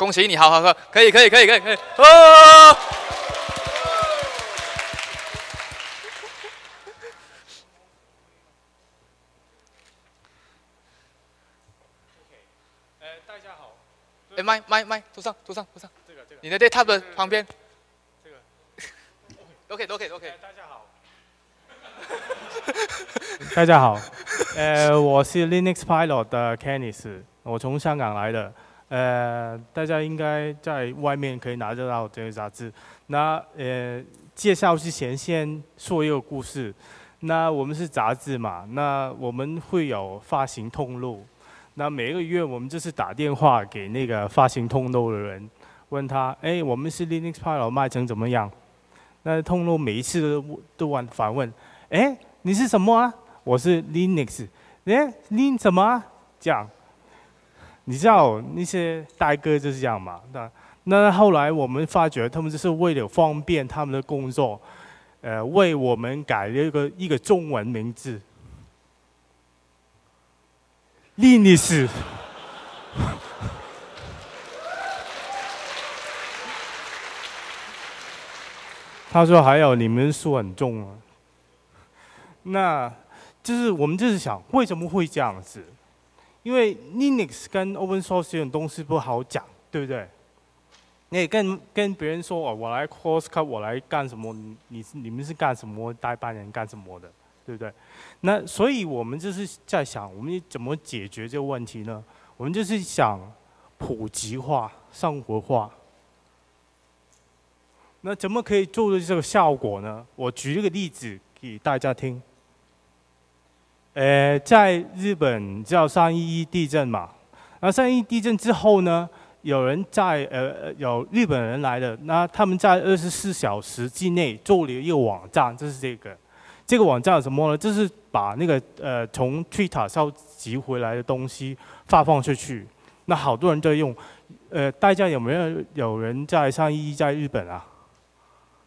恭喜你，好好喝，可以，可以，可以，可以，可以。呃，大家好。哎，麦麦麦，走上走上走上。这个这个。你的 data 旁边。这个。OK OK OK，大家好。大家好，呃，我是 Linux Pilot 的 Kenneth，我从香港来的。呃，大家应该在外面可以拿得到这个杂志。那呃，介绍之前先说一个故事。那我们是杂志嘛，那我们会有发行通路。那每个月我们就是打电话给那个发行通路的人，问他：哎，我们是 Linux p i o t 卖成怎么样？那通路每一次都都问反问：哎，你是什么？啊？我是 Linux。哎，Lin 什么？样。你知道那些大哥就是这样嘛？那那后来我们发觉，他们就是为了方便他们的工作，呃，为我们改了一个一个中文名字，丽丽是他说：“还有你们书很重啊。”那，就是我们就是想，为什么会这样子？因为 Linux 跟 Open Source 这种东西不好讲，对不对？你也跟跟别人说哦，我来 Crosscut，我来干什么？你你们是干什么？代班人干什么的？对不对？那所以我们就是在想，我们怎么解决这个问题呢？我们就是想普及化、生活化。那怎么可以做到这个效果呢？我举一个例子给大家听。呃，在日本叫三一一地震嘛，那三一一地震之后呢，有人在呃有日本人来的，那他们在二十四小时之内做了一个网站，就是这个，这个网站什么呢？就是把那个呃从 Twitter 收集回来的东西发放出去，那好多人都用，呃，大家有没有有人在三一一在日本啊？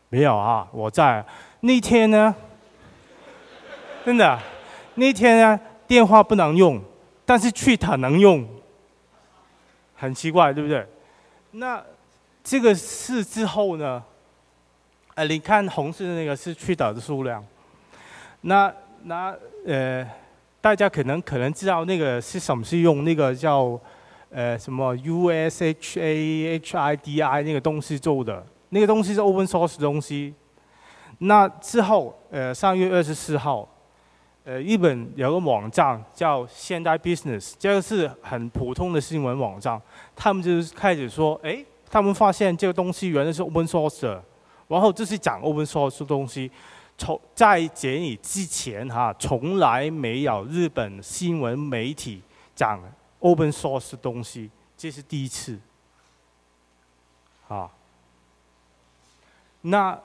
没有啊，我在那天呢，真的。那天呢，电话不能用，但是去他能用，很奇怪，对不对？那这个事之后呢？呃，你看红色的那个是去岛的数量。那那呃，大家可能可能知道那个是什么？是用那个叫呃什么 U S H A H I D I 那个东西做的。那个东西是 open source 的东西。那之后，呃，三月二十四号。呃，日本有个网站叫《现代 Business》，这个是很普通的新闻网站。他们就开始说，哎，他们发现这个东西原来是 Open Source，然后就是讲 Open Source 东西。从在解你之前哈，从来没有日本新闻媒体讲 Open Source 东西，这是第一次。啊，那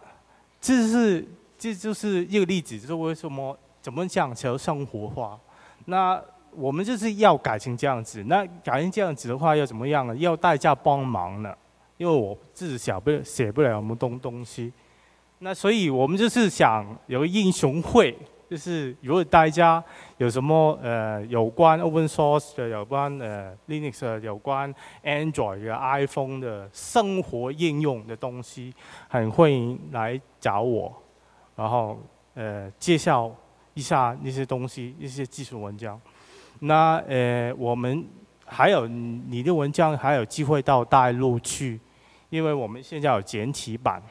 这是这就是一个例子，就是为什么。怎么讲求生活化？那我们就是要改成这样子。那改成这样子的话，要怎么样呢？要大家帮忙呢，因为我自己写不写不了什么东东西。那所以，我们就是想有个英雄会，就是如果大家有什么呃有关 Open Source、的、有关呃 Linux、有关 Android、的 iPhone 的生活应用的东西，很欢迎来找我，然后呃介绍。一下那些东西，一些技术文章。那呃，我们还有你的文章还有机会到大陆去，因为我们现在有简体版。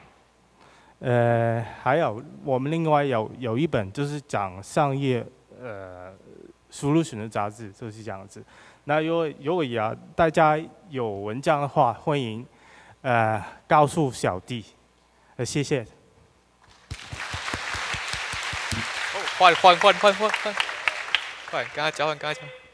呃，还有我们另外有有一本就是讲商业呃输入选择杂志，就是这样子。那如果如果也大家有文章的话，欢迎呃告诉小弟，呃谢谢。换换换换换换，快，给他交换，跟他交换。